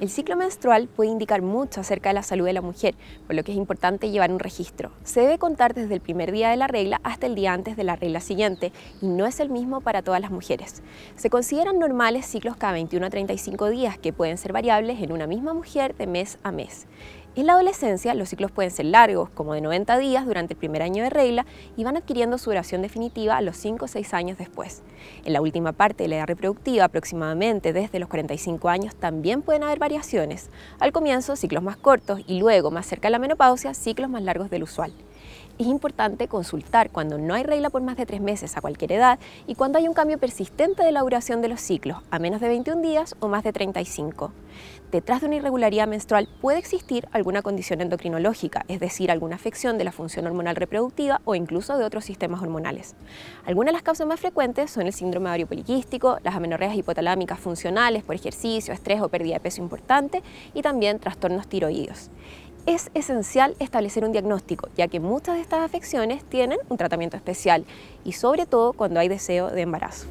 El ciclo menstrual puede indicar mucho acerca de la salud de la mujer, por lo que es importante llevar un registro. Se debe contar desde el primer día de la regla hasta el día antes de la regla siguiente y no es el mismo para todas las mujeres. Se consideran normales ciclos cada 21 a 35 días que pueden ser variables en una misma mujer de mes a mes. En la adolescencia, los ciclos pueden ser largos, como de 90 días durante el primer año de regla, y van adquiriendo su duración definitiva a los 5 o 6 años después. En la última parte de la edad reproductiva, aproximadamente desde los 45 años, también pueden haber variaciones. Al comienzo, ciclos más cortos y luego, más cerca de la menopausia, ciclos más largos del usual es importante consultar cuando no hay regla por más de tres meses a cualquier edad y cuando hay un cambio persistente de la duración de los ciclos a menos de 21 días o más de 35. Detrás de una irregularidad menstrual puede existir alguna condición endocrinológica, es decir, alguna afección de la función hormonal reproductiva o incluso de otros sistemas hormonales. Algunas de las causas más frecuentes son el síndrome ovario las amenorreas hipotalámicas funcionales por ejercicio, estrés o pérdida de peso importante y también trastornos tiroides es esencial establecer un diagnóstico, ya que muchas de estas afecciones tienen un tratamiento especial y sobre todo cuando hay deseo de embarazo.